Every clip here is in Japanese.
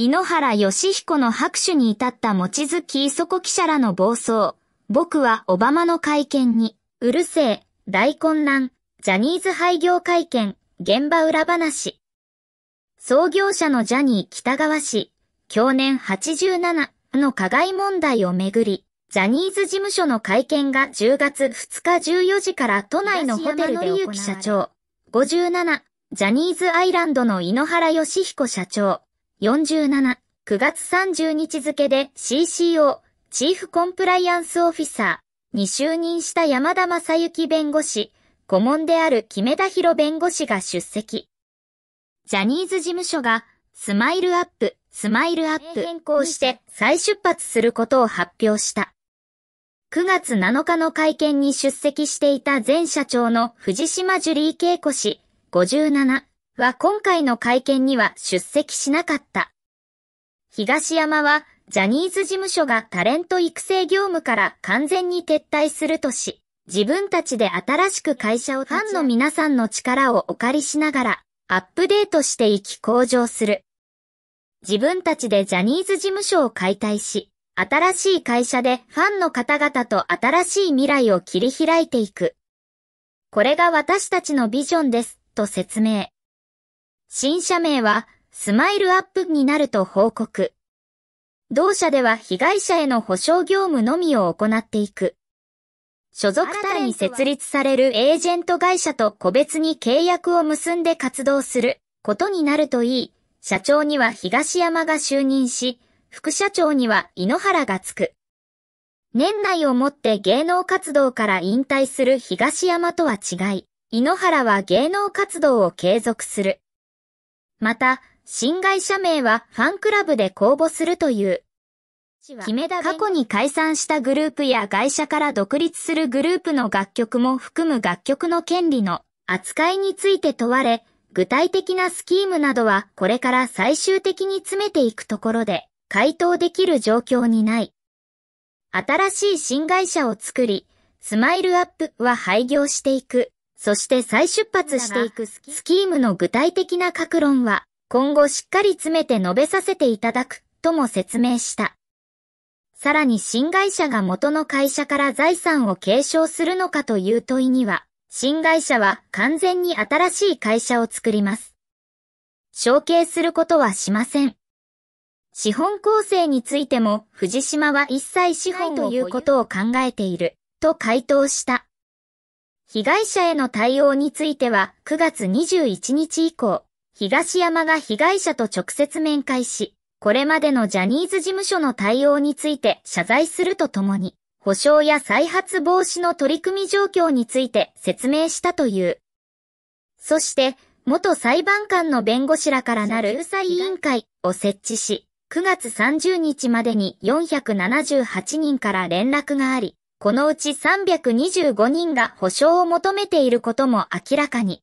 井ノ原義彦の拍手に至った持月磯子記者らの暴走。僕はオバマの会見に、うるせえ、大混乱、ジャニーズ廃業会見、現場裏話。創業者のジャニー北川氏、去年87の加害問題をめぐり、ジャニーズ事務所の会見が10月2日14時から都内のホテルで行われ、社長、57、ジャニーズアイランドの井ノ原義彦社長、47、9月30日付で CCO、チーフコンプライアンスオフィサーに就任した山田正幸弁護士、顧問である木目田博弁護士が出席。ジャニーズ事務所が、スマイルアップ、スマイルアップ変更して再出発することを発表した。9月7日の会見に出席していた前社長の藤島ジュリー恵子氏、57、は今回の会見には出席しなかった。東山は、ジャニーズ事務所がタレント育成業務から完全に撤退するとし、自分たちで新しく会社をファンの皆さんの力をお借りしながら、アップデートしていき向上する。自分たちでジャニーズ事務所を解体し、新しい会社でファンの方々と新しい未来を切り開いていく。これが私たちのビジョンです、と説明。新社名は、スマイルアップになると報告。同社では被害者への保証業務のみを行っていく。所属隊に設立されるエージェント会社と個別に契約を結んで活動することになるといい、社長には東山が就任し、副社長には井ノ原がつく。年内をもって芸能活動から引退する東山とは違い、井ノ原は芸能活動を継続する。また、新会社名はファンクラブで公募するという。決め過去に解散したグループや会社から独立するグループの楽曲も含む楽曲の権利の扱いについて問われ、具体的なスキームなどはこれから最終的に詰めていくところで、回答できる状況にない。新しい新会社を作り、スマイルアップは廃業していく。そして再出発していくスキームの具体的な各論は、今後しっかり詰めて述べさせていただく、とも説明した。さらに新会社が元の会社から財産を継承するのかという問いには、新会社は完全に新しい会社を作ります。承継することはしません。資本構成についても、藤島は一切支配ということを考えている、と回答した。被害者への対応については9月21日以降、東山が被害者と直接面会し、これまでのジャニーズ事務所の対応について謝罪するとともに、保証や再発防止の取り組み状況について説明したという。そして、元裁判官の弁護士らからなる救済委員会を設置し、9月30日までに478人から連絡があり、このうち325人が保証を求めていることも明らかに。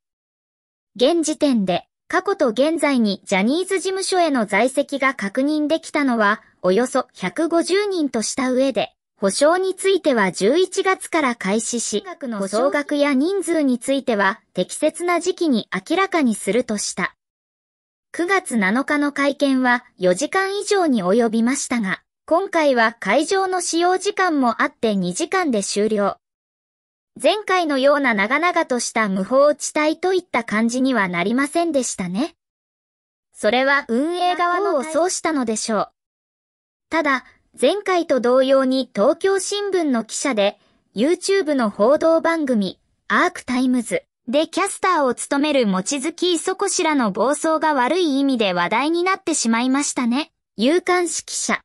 現時点で過去と現在にジャニーズ事務所への在籍が確認できたのはおよそ150人とした上で、保証については11月から開始し、額の総額や人数については適切な時期に明らかにするとした。9月7日の会見は4時間以上に及びましたが、今回は会場の使用時間もあって2時間で終了。前回のような長々とした無法地帯といった感じにはなりませんでしたね。それは運営側のをそうしたのでしょう。ただ、前回と同様に東京新聞の記者で、YouTube の報道番組、アークタイムズでキャスターを務める餅月磯子氏らの暴走が悪い意味で話題になってしまいましたね。有観式者。